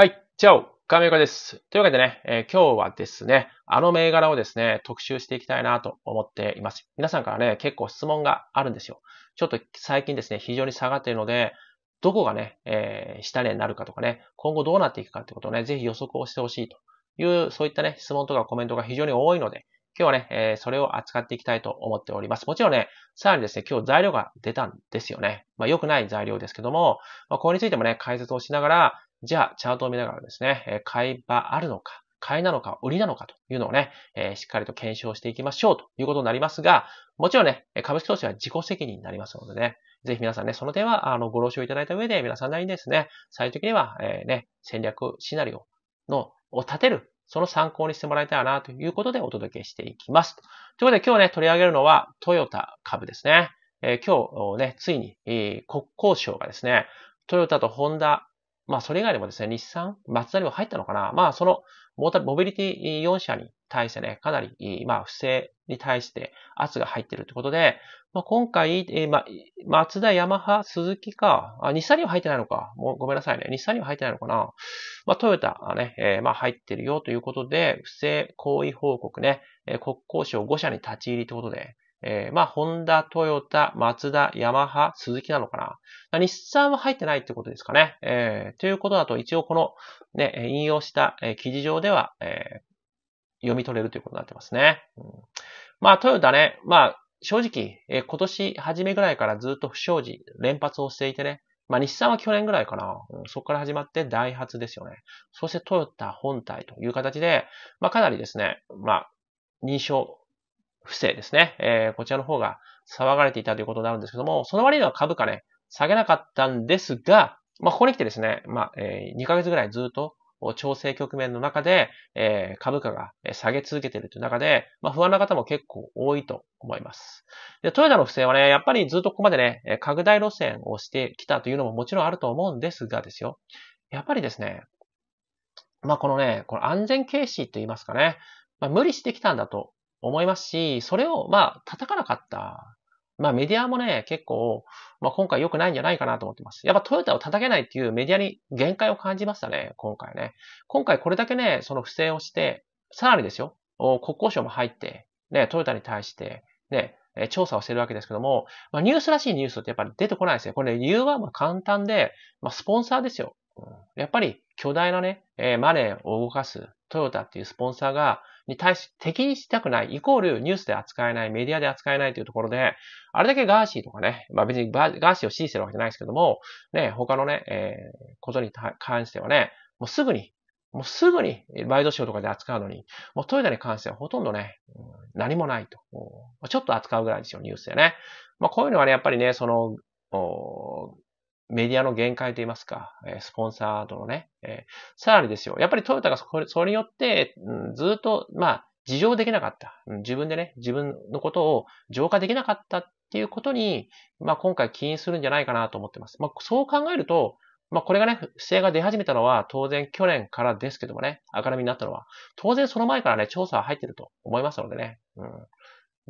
はい、チャオ亀岡です。というわけでね、えー、今日はですね、あの銘柄をですね、特集していきたいなと思っています。皆さんからね、結構質問があるんですよ。ちょっと最近ですね、非常に下がっているので、どこがね、えー、下値になるかとかね、今後どうなっていくかってことをね、ぜひ予測をしてほしいという、そういったね、質問とかコメントが非常に多いので、今日はね、えー、それを扱っていきたいと思っております。もちろんね、さらにですね、今日材料が出たんですよね。まあ、良くない材料ですけども、まあ、これについてもね、解説をしながら、じゃあ、チャートを見ながらですね、え買い場あるのか、買いなのか、売りなのかというのをね、えー、しっかりと検証していきましょうということになりますが、もちろんね、株式投資は自己責任になりますのでね、ぜひ皆さんね、その点は、あの、ご了承いただいた上で、皆さんなりにですね、最終的には、えー、ね、戦略シナリオの、を立てる、その参考にしてもらいたいな、ということでお届けしていきます。ということで今日ね、取り上げるのは、トヨタ株ですね。えー、今日ね、ついに、えー、国交省がですね、トヨタとホンダまあ、それ以外でもですね、日産、松田にも入ったのかな。まあ、その、モータル、モビリティ4社に対してね、かなり、まあ、不正に対して圧が入ってるってことで、まあ、今回、えー、ま松田、ヤマハ、鈴木か、あ、日産には入ってないのか。もうごめんなさいね。日産には入ってないのかな。まあ、トヨタはね、えー、まあ、入ってるよということで、不正行為報告ね、えー、国交省5社に立ち入りってことで、えー、まあ、ホンダ、トヨタ、マツダ、ヤマハ、スズキなのかな。日産は入ってないってことですかね。えー、ということだと、一応この、ね、引用した、えー、記事上では、えー、読み取れるということになってますね。うん、まあ、トヨタね、まあ、正直、えー、今年初めぐらいからずっと不祥事、連発をしていてね。まあ、日産は去年ぐらいかな。うん、そこから始まって、ダイハツですよね。そしてトヨタ本体という形で、まあ、かなりですね、まあ、認証、不正ですね。えー、こちらの方が騒がれていたということになるんですけども、その割には株価ね、下げなかったんですが、まあ、ここに来てですね、まあ、えー、2ヶ月ぐらいずっと調整局面の中で、えー、株価が下げ続けているという中で、まあ、不安な方も結構多いと思います。で、トヨタの不正はね、やっぱりずっとここまでね、拡大路線をしてきたというのももちろんあると思うんですがですよ。やっぱりですね、まあ、このね、この安全軽視と言いますかね、まあ、無理してきたんだと思いますし、それを、まあ、叩かなかった。まあ、メディアもね、結構、まあ、今回良くないんじゃないかなと思ってます。やっぱトヨタを叩けないっていうメディアに限界を感じましたね、今回ね。今回これだけね、その不正をして、さらにですよ、国交省も入って、ね、トヨタに対して、ね、調査をしてるわけですけども、まあ、ニュースらしいニュースってやっぱり出てこないですよ。これ、ね、理由はまあ簡単で、まあ、スポンサーですよ。やっぱり巨大なね、えー、マネーを動かすトヨタっていうスポンサーが、に対し、敵にしたくない、イコールニュースで扱えない、メディアで扱えないというところで、あれだけガーシーとかね、まあ別にガーシーを支持してるわけじゃないですけども、ね、他のね、えー、ことに関してはね、もうすぐに、もうすぐにバイドショーとかで扱うのに、もうトヨタに関してはほとんどね、何もないと。ちょっと扱うぐらいですよ、ニュースでね。まあこういうのはね、やっぱりね、その、メディアの限界といいますか、スポンサーとのね、さらにですよ、やっぱりトヨタがそれによって、ずっと、まあ、自浄できなかった。自分でね、自分のことを浄化できなかったっていうことに、まあ今回起因するんじゃないかなと思ってます。まあそう考えると、まあこれがね、不正が出始めたのは当然去年からですけどもね、明るみになったのは、当然その前からね、調査は入ってると思いますのでね。うん。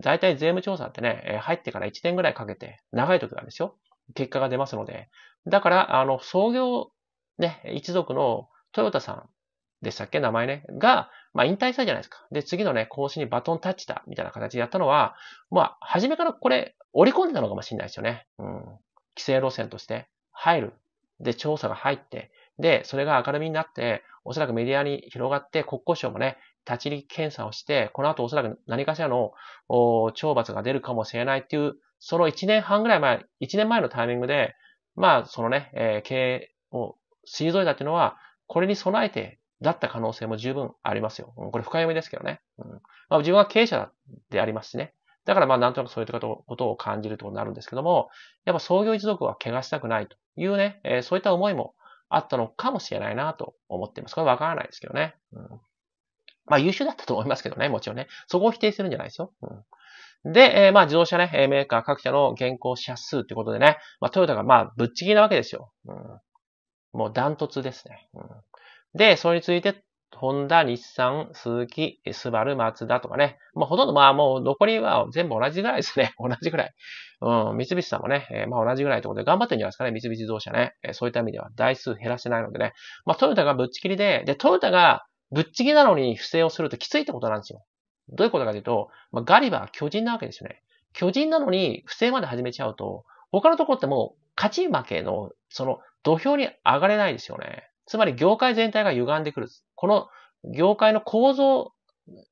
大体税務調査ってね、入ってから1年ぐらいかけて、長い時はですよ。結果が出ますので。だから、あの、創業、ね、一族のトヨタさんでしたっけ名前ね。が、まあ、引退したじゃないですか。で、次のね、講師にバトンタッチだ、みたいな形でやったのは、まあ、初めからこれ、織り込んでたのかもしれないですよね。うん。規制路線として入る。で、調査が入って、で、それが明るみになって、おそらくメディアに広がって、国交省もね、立ち入り検査をして、この後おそらく何かしらの懲罰が出るかもしれないっていうその1年半ぐらい前、1年前のタイミングで、まあ、そのね、えー、経営を退いたっていうのは、これに備えてだった可能性も十分ありますよ。うん、これ深読みですけどね。うんまあ、自分は経営者でありますしね。だからまあなんとなくそういったことを感じるとことになるんですけども、やっぱ創業一族は怪我したくないというね、えー、そういった思いもあったのかもしれないなと思っています。これわからないですけどね。うん、まあ優秀だったと思いますけどね、もちろんね。そこを否定するんじゃないですよ。うん、で、えー、まあ自動車ね、メーカー各社の現行車数ってことでね、まあトヨタがまあぶっちぎりなわけですよ。うん、もうダントツですね、うん。で、それについて、ホンダ、日産、鈴木、スバル、マツダとかね。まあ、ほとんど、まあ、もう残りは全部同じぐらいですね。同じぐらい。うん、三菱さんもね、えー、まあ、同じぐらいということで頑張ってるんじゃないですかね。三菱自動車ね。えー、そういった意味では台数減らしてないのでね。まあ、トヨタがぶっちぎりで、で、トヨタがぶっちぎりなのに不正をするときついってことなんですよ。どういうことかというと、まあ、ガリバー巨人なわけですよね。巨人なのに不正まで始めちゃうと、他のところってもう勝ち負けの、その土俵に上がれないですよね。つまり業界全体が歪んでくる。この業界の構造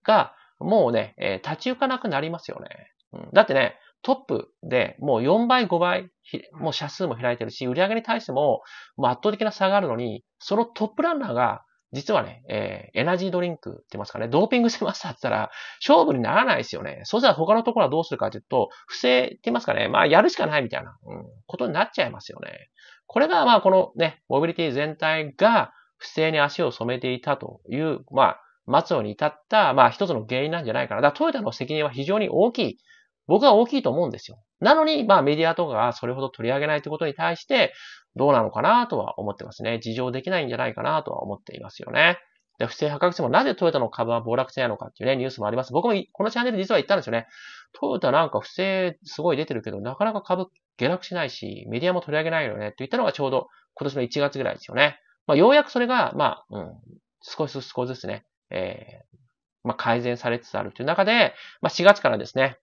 がもうね、えー、立ち行かなくなりますよね。うん、だってね、トップでもう4倍、5倍、もう社数も開いてるし、売り上げに対してもも圧倒的な差があるのに、そのトップランナーが実はね、えー、エナジードリンクって言いますかね、ドーピングしてましたって言ったら、勝負にならないですよね。そうしたら他のところはどうするかって言うと、不正って言いますかね、まあやるしかないみたいな、うん、ことになっちゃいますよね。これが、まあこのね、モビリティ全体が不正に足を染めていたという、まあ、末路に至った、まあ一つの原因なんじゃないかな。だからトヨタの責任は非常に大きい。僕は大きいと思うんですよ。なのに、まあメディアとかがそれほど取り上げないということに対して、どうなのかなとは思ってますね。事情できないんじゃないかなとは思っていますよね。で、不正破格してもなぜトヨタの株は暴落せやないのかっていうね、ニュースもあります。僕もこのチャンネル実は言ったんですよね。トヨタなんか不正すごい出てるけど、なかなか株下落しないし、メディアも取り上げないよねって言ったのがちょうど今年の1月ぐらいですよね。まあようやくそれが、まあ、うん、少しずつ少しずつね、えー、まあ改善されつつあるという中で、まあ4月からですね、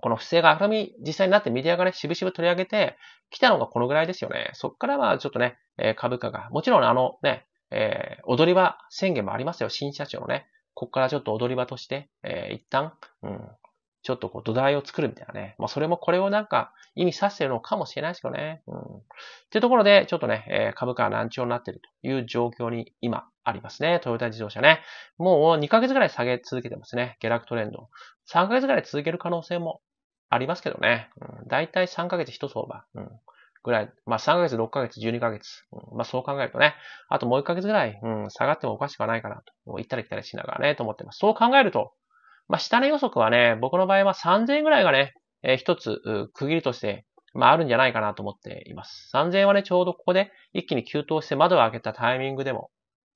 この不正が明るみ、実際になってメディアがね、しぶしぶ取り上げてきたのがこのぐらいですよね。そっからはちょっとね、え株価が、もちろんあのね、えー、踊り場宣言もありますよ、新社長のね。こっからちょっと踊り場として、えー、一旦、うん、ちょっとこう土台を作るみたいなね。まあ、それもこれをなんか意味させてるのかもしれないですけどね。うん。っていうところで、ちょっとね、えー、株価が難聴になってるという状況に今ありますね。トヨタ自動車ね。もう2ヶ月ぐらい下げ続けてますね。下落トレンド。3ヶ月ぐらい続ける可能性もありますけどね。だいたい3ヶ月一相場。うんぐらい、まあ3ヶ月、6ヶ月、12ヶ月、うん、まあそう考えるとね、あともう1ヶ月ぐらい、うん、下がってもおかしくはないかなと、行ったり来たりしながらね、と思ってます。そう考えると、まあ下値予測はね、僕の場合は3000円ぐらいがね、えー、一つ、区切りとして、まああるんじゃないかなと思っています。3000円はね、ちょうどここで一気に急騰して窓を開けたタイミングでも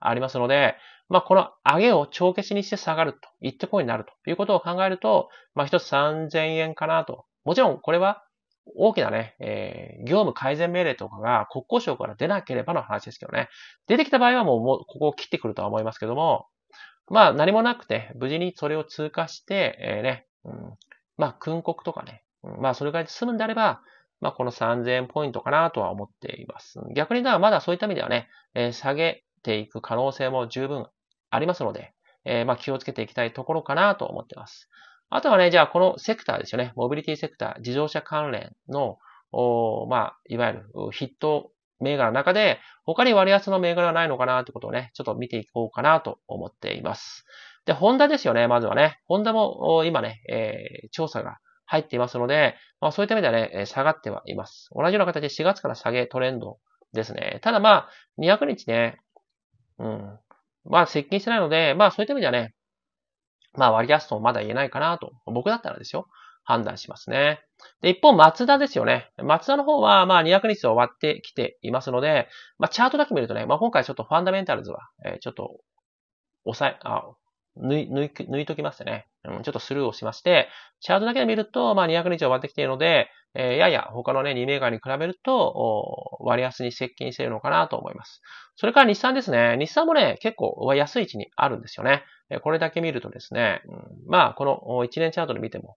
ありますので、まあ、この上げを帳消しにして下がると、一手行になるということを考えると、まあ、一つ3000円かなと。もちろん、これは大きなね、えー、業務改善命令とかが国交省から出なければの話ですけどね。出てきた場合はもう、もうここを切ってくるとは思いますけども、まあ、何もなくて、無事にそれを通過して、えー、ね、うん、まあ、訓告とかね、うん、まあ、それぐらいで済むんであれば、まあ、この3000円ポイントかなとは思っています。逆に、まだそういった意味ではね、えー、下げていく可能性も十分ありますので、えー、まあ気をつけていきたいところかなと思っています。あとはね、じゃあこのセクターですよね。モビリティセクター、自動車関連の、おまあ、いわゆるヒット銘柄の中で、他に割安の銘柄はないのかなってことをね、ちょっと見ていこうかなと思っています。で、ホンダですよね、まずはね。ホンダも今ね、えー、調査が入っていますので、まあそういった意味ではね、下がってはいます。同じような形で4月から下げトレンドですね。ただまあ、200日ね、うん。まあ、接近してないので、まあ、そういった意味ではね、まあ、割安ともまだ言えないかなと、僕だったらですよ、判断しますね。で、一方、マツダですよね。マツダの方は、まあ、200日を割ってきていますので、まあ、チャートだけ見るとね、まあ、今回ちょっとファンダメンタルズは、えー、ちょっと、抑え、あ、抜い、抜い、抜いときましたね。ちょっとスルーをしまして、チャートだけで見ると、まあ、200日終わってきているので、えー、やや他のね、2年間に比べると、割安に接近しているのかなと思います。それから日産ですね。日産もね、結構安い位置にあるんですよね。これだけ見るとですね、まあ、この1年チャートで見ても、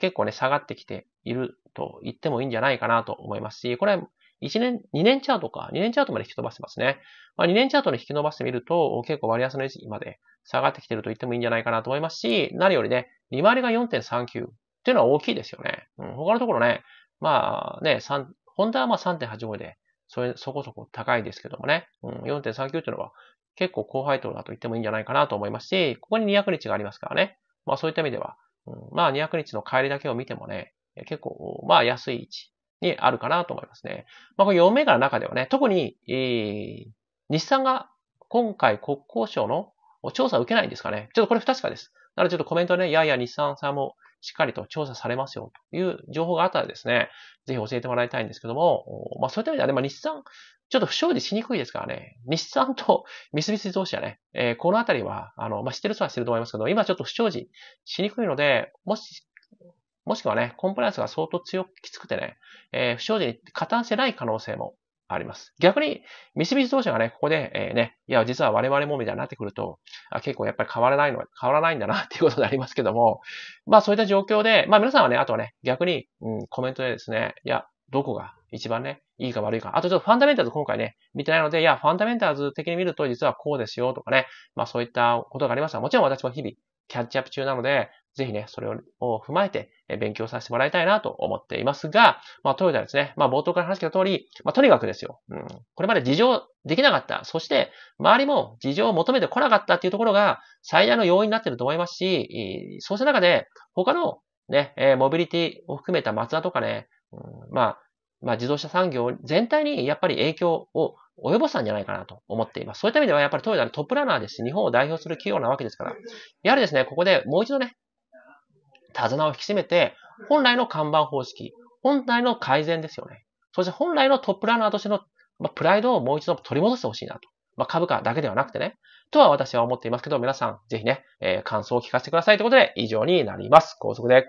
結構ね、下がってきていると言ってもいいんじゃないかなと思いますし、これ、1年、2年チャートか、2年チャートまで引き伸ばしてますね。まあ、2年チャートに引き伸ばしてみると、結構割安の位置まで下がってきてると言ってもいいんじゃないかなと思いますし、何よりね、利回りが4.39っていうのは大きいですよね。うん、他のところね、まあね、3、ホンダはまあ3.85で、それ、そこそこ高いですけどもね、うん、4.39っていうのは結構高配当だと言ってもいいんじゃないかなと思いますし、ここに200日がありますからね、まあそういった意味では、うん、まあ200日の帰りだけを見てもね、結構、まあ安い位置にあるかなと思いますね。まあこれ4銘柄の中ではね、特に、えー、日産が今回国交省の調査受けないんですかねちょっとこれ不確かです。なのでちょっとコメントね、いやいや日産さんもしっかりと調査されますよという情報があったらですね、ぜひ教えてもらいたいんですけども、まあそういった意味ではね、まあ日産、ちょっと不祥事しにくいですからね、日産と三菱自動車ね、えー、このあたりは、あの、まあ知ってる人は知ってると思いますけど、今ちょっと不祥事しにくいので、もしもしくはね、コンプライアンスが相当強くきつくてね、えー、不祥事に加担してない可能性もあります。逆に、三菱自動車がね、ここで、えー、ね、いや、実は我々もみたいになってくると、あ結構やっぱり変わらないの、変わらないんだなっていうことになりますけども、まあそういった状況で、まあ皆さんはね、あとはね、逆に、うん、コメントでですね、いや、どこが一番ね、いいか悪いか。あとちょっとファンダメンタルズ今回ね、見てないので、いや、ファンダメンタルズ的に見ると実はこうですよとかね、まあそういったことがありますが、もちろん私も日々キャッチアップ中なので、ぜひね、それを踏まえて勉強させてもらいたいなと思っていますが、まあ、トヨタですね。まあ、冒頭から話した通り、まあ、とにかくですよ。うん。これまで事情できなかった。そして、周りも事情を求めてこなかったっていうところが最大の要因になってると思いますし、そうした中で、他のね、えモビリティを含めたマツダとかね、うん、まあ、まあ、自動車産業全体にやっぱり影響を及ぼしたんじゃないかなと思っています。そういった意味ではやっぱりトヨタのトップランナーですし、日本を代表する企業なわけですから、やはりですね、ここでもう一度ね、手綱を引き締めて、本来の看板方式、本来の改善ですよね。そして本来のトップランナーとしての、まあ、プライドをもう一度取り戻してほしいなと。まあ、株価だけではなくてね。とは私は思っていますけど、皆さん、ぜひね、えー、感想を聞かせてくださいということで、以上になります。高速で